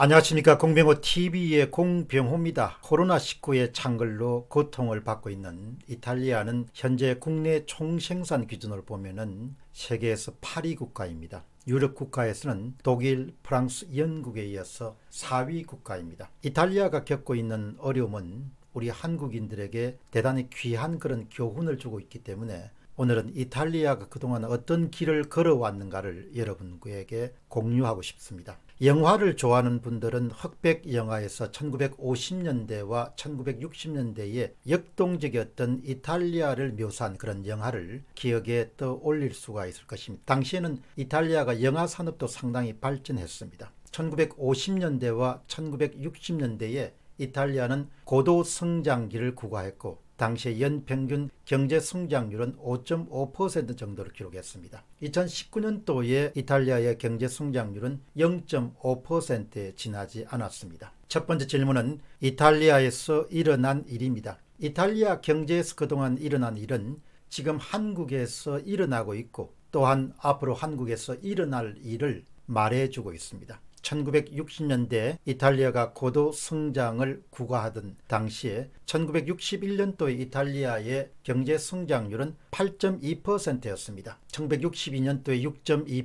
안녕하십니까 공병호TV의 공병호입니다. 코로나19의 창궐로 고통을 받고 있는 이탈리아는 현재 국내 총생산 기준으로 보면 은 세계에서 8위 국가입니다. 유럽 국가에서는 독일, 프랑스, 영국에 이어서 4위 국가입니다. 이탈리아가 겪고 있는 어려움은 우리 한국인들에게 대단히 귀한 그런 교훈을 주고 있기 때문에 오늘은 이탈리아가 그동안 어떤 길을 걸어왔는가를 여러분에게 공유하고 싶습니다. 영화를 좋아하는 분들은 흑백 영화에서 1950년대와 1 9 6 0년대의 역동적이었던 이탈리아를 묘사한 그런 영화를 기억에 떠올릴 수가 있을 것입니다. 당시에는 이탈리아가 영화 산업도 상당히 발전했습니다. 1950년대와 1960년대에 이탈리아는 고도 성장기를 구가했고 당시의 연평균 경제 성장률은 5.5% 정도를 기록했습니다. 2019년도에 이탈리아의 경제 성장률은 0.5%에 지나지 않았습니다. 첫 번째 질문은 이탈리아에서 일어난 일입니다. 이탈리아 경제에서 그동안 일어난 일은 지금 한국에서 일어나고 있고 또한 앞으로 한국에서 일어날 일을 말해주고 있습니다. 1960년대 이탈리아가 고도 성장을 구가하던 당시에 1 9 6 1년도에 이탈리아의 경제 성장률은 8.2%였습니다. 1962년도에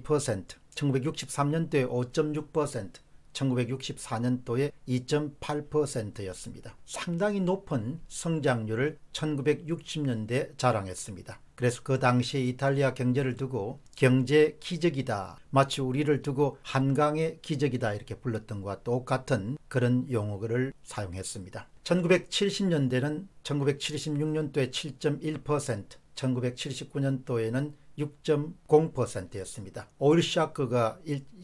6.2%, 1963년도에 5.6%, 1964년도에 2.8%였습니다. 상당히 높은 성장률을 1960년대 자랑했습니다. 그래서 그 당시에 이탈리아 경제를 두고 경제 기적이다. 마치 우리를 두고 한강의 기적이다 이렇게 불렀던 것과 똑같은 그런 용어를 사용했습니다. 1970년대는 1976년도에 7.1%, 1979년도에는 6.0%였습니다. 오일 샤크가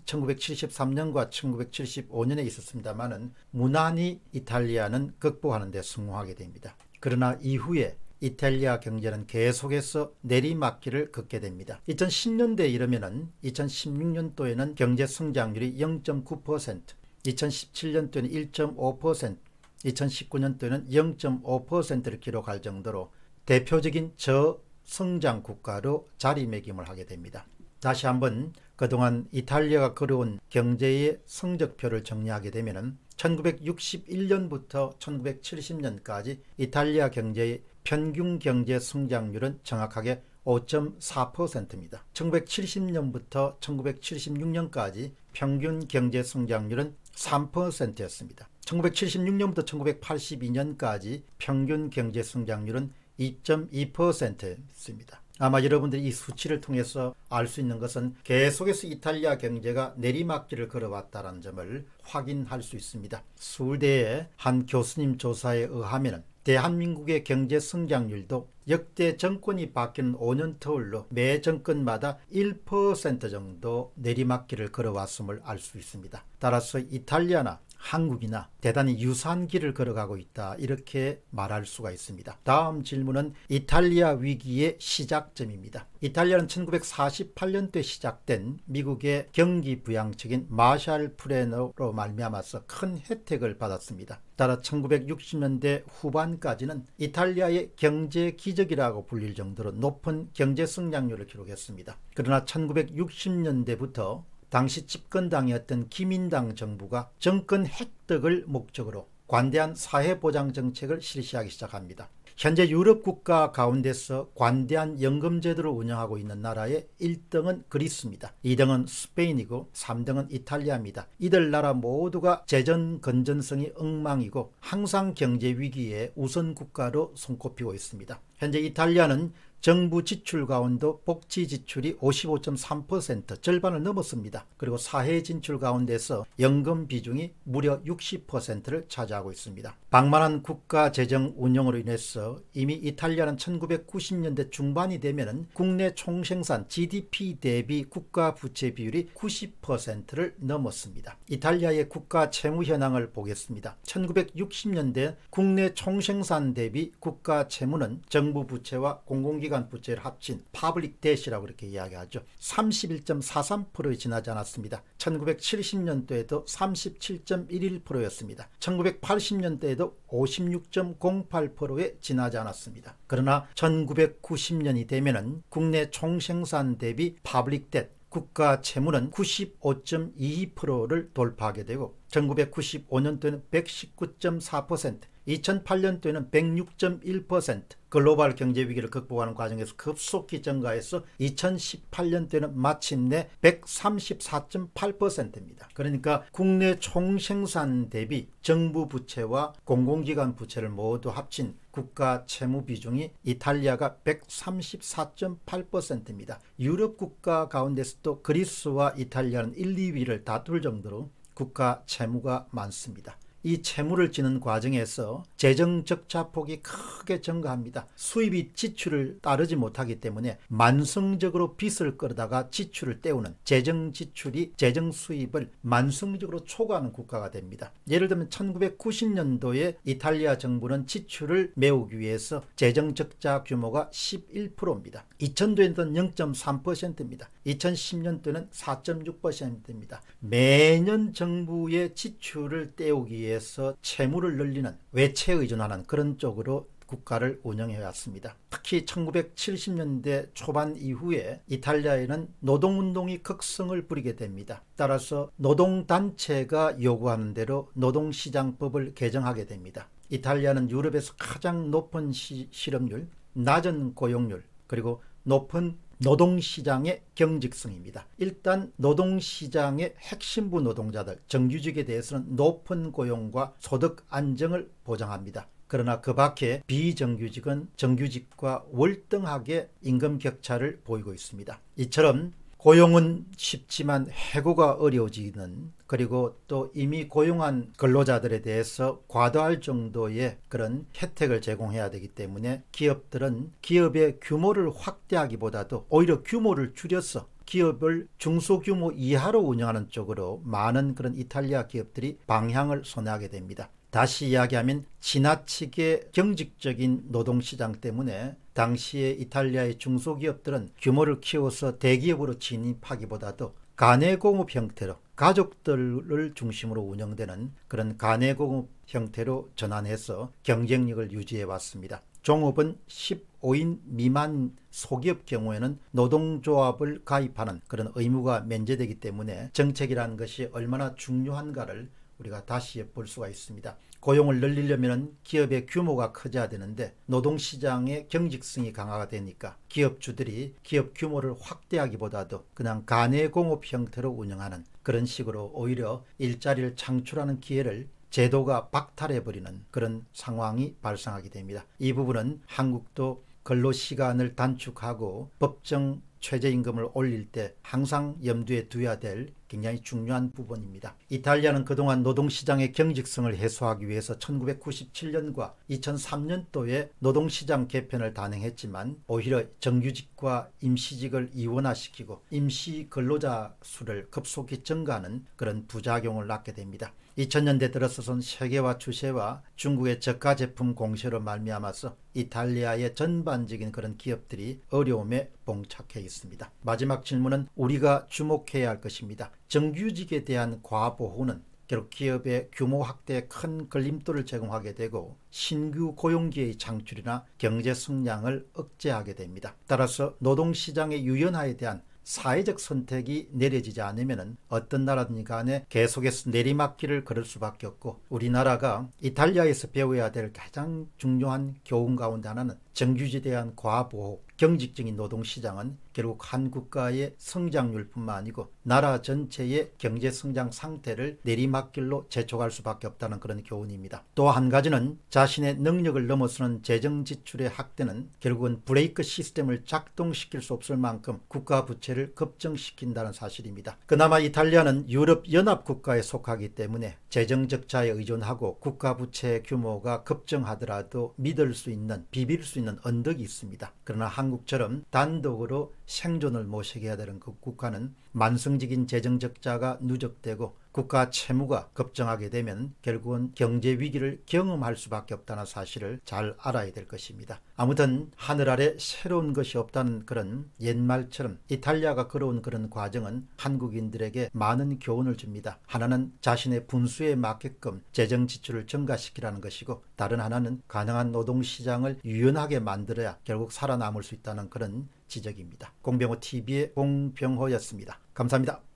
1973년과 1975년에 있었습니다만은 무난히 이탈리아는 극복하는 데 성공하게 됩니다. 그러나 이후에 이탈리아 경제는 계속해서 내리막길을 걷게 됩니다. 2 0 1 0년대 이르면 2016년도에는 경제 성장률이 0.9%, 2017년도에는 1.5%, 2019년도에는 0.5%를 기록할 정도로 대표적인 저성장 국가로 자리매김을 하게 됩니다. 다시 한번 그동안 이탈리아가 걸어온 경제의 성적표를 정리하게 되면 1961년부터 1970년까지 이탈리아 경제의 평균 경제 성장률은 정확하게 5.4%입니다. 1970년부터 1976년까지 평균 경제 성장률은 3%였습니다. 1976년부터 1982년까지 평균 경제 성장률은 2.2%였습니다. 아마 여러분들이 이 수치를 통해서 알 수 있는 것은 계속해서 이탈리아 경제가 내리막길을 걸어왔다는 점을 확인할 수 있습니다. 서울대의 한 교수님 조사에 의하면 대한민국의 경제 성장률도 역대 정권이 바뀌는 5년 터울로 매 정권마다 1% 정도 내리막길을 걸어왔음을 알 수 있습니다. 따라서 이탈리아나 한국이나 대단히 유사한 길을 걸어가고 있다 이렇게 말할 수가 있습니다. 다음 질문은 이탈리아 위기의 시작점입니다. 이탈리아는 1948년도에 시작된 미국의 경기 부양책인 마샬 프레너로 말미암아서 큰 혜택을 받았습니다. 따라 1960년대 후반까지는 이탈리아의 경제 기적이라고 불릴 정도로 높은 경제 성장률을 기록했습니다. 그러나 1960년대부터 당시 집권당이었던 기민당 정부가 정권 획득을 목적으로 관대한 사회보장 정책을 실시하기 시작합니다. 현재 유럽 국가 가운데서 관대한 연금제도를 운영하고 있는 나라의 1등은 그리스입니다. 2등은 스페인이고 3등은 이탈리아입니다. 이들 나라 모두가 재정 건전성이 엉망이고 항상 경제 위기에 우선 국가로 손꼽히고 있습니다. 현재 이탈리아는 정부 지출 가운데 복지 지출이 55.3% 절반을 넘었습니다. 그리고 사회 진출 가운데서 연금 비중이 무려 60%를 차지하고 있습니다. 방만한 국가 재정 운영으로 인해서 이미 이탈리아는 1990년대 중반이 되면 국내 총생산 GDP 대비 국가 부채 비율이 90%를 넘었습니다. 이탈리아의 국가 채무 현황을 보겠습니다. 1960년대 국내 총생산 대비 국가 채무는 정부 부채와 공공기관 부채를 합친 파블릭 대시라고 이렇게 이야기하죠. 31.43%에 지나지 않았습니다. 1970년대에도 37.11%였습니다. 1980년대에도 56.08%에 지나지 않았습니다. 그러나 1990년이 되면은 국내 총생산 대비 파블릭 뎃 국가 채무는 95.22%를 돌파하게 되고 1995년도에는 119.4%, 2008년도에는 106.1% 글로벌 경제 위기를 극복하는 과정에서 급속히 증가해서 2018년도에는 마침내 134.8%입니다. 그러니까 국내 총생산 대비 정부 부채와 공공기관 부채를 모두 합친 국가 채무 비중이 이탈리아가 134.8%입니다. 유럽 국가 가운데서도 그리스와 이탈리아는 1, 2위를 다툴 정도로 국가 채무가 많습니다. 이 채무를 지는 과정에서 재정적 자폭이 크게 증가합니다. 수입이 지출을 따르지 못하기 때문에 만성적으로 빚을 끌다가 지출을 때우는 재정 지출이 재정 수입을 만성적으로 초과하는 국가가 됩니다. 예를 들면 1990년도에 이탈리아 정부는 지출을 메우기 위해서 재정 적자 규모가 11%입니다. 2000년도에는 0.3%입니다. 2010년도는 4.6%입니다. 매년 정부의 지출을 때우기에 의해서 채무를 늘리는 외채 에 의존하는 그런 쪽으로 국가를 운영해 왔습니다. 특히 1970년대 초반 이후에 이탈리아에는 노동운동이 극성을 부리게 됩니다. 따라서 노동단체가 요구하는 대로 노동시장법을 개정하게 됩니다. 이탈리아는 유럽에서 가장 높은 시, 실업률, 낮은 고용률, 그리고 높은 노동시장의 경직성입니다. 일단 노동시장의 핵심부 노동자들, 정규직에 대해서는 높은 고용과 소득 안정을 보장합니다. 그러나 그 밖에 비정규직은 정규직과 월등하게 임금 격차를 보이고 있습니다. 이처럼 고용은 쉽지만 해고가 어려워지는 그리고 또 이미 고용한 근로자들에 대해서 과도할 정도의 그런 혜택을 제공해야 되기 때문에 기업들은 기업의 규모를 확대하기보다도 오히려 규모를 줄여서 기업을 중소규모 이하로 운영하는 쪽으로 많은 그런 이탈리아 기업들이 방향을 선회하게 됩니다. 다시 이야기하면 지나치게 경직적인 노동시장 때문에 당시의 이탈리아의 중소기업들은 규모를 키워서 대기업으로 진입하기보다도 가내공업 형태로 가족들을 중심으로 운영되는 그런 가내공업 형태로 전환해서 경쟁력을 유지해 왔습니다. 종업은 15인 미만 소기업 경우에는 노동조합을 가입하는 그런 의무가 면제되기 때문에 정책이라는 것이 얼마나 중요한가를 우리가 다시 볼 수가 있습니다. 고용을 늘리려면 기업의 규모가 커져야 되는데 노동시장의 경직성이 강화가 되니까 기업주들이 기업 규모를 확대하기보다도 그냥 가내공업 형태로 운영하는 그런 식으로 오히려 일자리를 창출하는 기회를 제도가 박탈해버리는 그런 상황이 발생하게 됩니다. 이 부분은 한국도 근로시간을 단축하고 법정 최저임금을 올릴 때 항상 염두에 두어야 될 굉장히 중요한 부분입니다. 이탈리아는 그동안 노동시장의 경직성을 해소하기 위해서 1997년과 2003년도에 노동시장 개편을 단행했지만 오히려 정규직과 임시직을 이원화시키고 임시 근로자 수를 급속히 증가하는 그런 부작용을 낳게 됩니다. 2000년대 들어서선 세계화 추세와 중국의 저가 제품 공세로 말미암아서 이탈리아의 전반적인 그런 기업들이 어려움에 봉착해 있습니다. 마지막 질문은 우리가 주목해야 할 것입니다. 정규직에 대한 과보호는 결국 기업의 규모 확대에 큰 걸림돌을 제공하게 되고 신규 고용기의 창출이나 경제 성장을 억제하게 됩니다. 따라서 노동시장의 유연화에 대한 사회적 선택이 내려지지 않으면 어떤 나라든지 간에 계속해서 내리막길을 걸을 수밖에 없고 우리나라가 이탈리아에서 배워야 될 가장 중요한 교훈 가운데 하나는 정규직에 대한 과보호, 경직적인 노동시장은 결국 한 국가의 성장률뿐만 아니고 나라 전체의 경제 성장 상태를 내리막길로 재촉할 수밖에 없다는 그런 교훈입니다. 또 한 가지는 자신의 능력을 넘어서는 재정 지출의 확대는 결국은 브레이크 시스템을 작동시킬 수 없을 만큼 국가 부채를 급증시킨다는 사실입니다. 그나마 이탈리아는 유럽 연합 국가에 속하기 때문에 재정 적자에 의존하고 국가 부채 규모가 급증하더라도 믿을 수 있는 비빌 수 있는 언덕이 있습니다. 그러나 한국처럼 단독으로 생존을 모시게해야 되는 그 국가는 만성적인 재정적자가 누적되고 국가 채무가 급증하게 되면 결국은 경제 위기를 경험할 수밖에 없다는 사실을 잘 알아야 될 것입니다. 아무튼 하늘 아래 새로운 것이 없다는 그런 옛말처럼 이탈리아가 걸어온 그런 과정은 한국인들에게 많은 교훈을 줍니다. 하나는 자신의 분수에 맞게끔 재정 지출을 증가시키라는 것이고 다른 하나는 가능한 노동시장을 유연하게 만들어야 결국 살아남을 수 있다는 그런 지적입니다. 공병호 TV의 공병호였습니다. 감사합니다.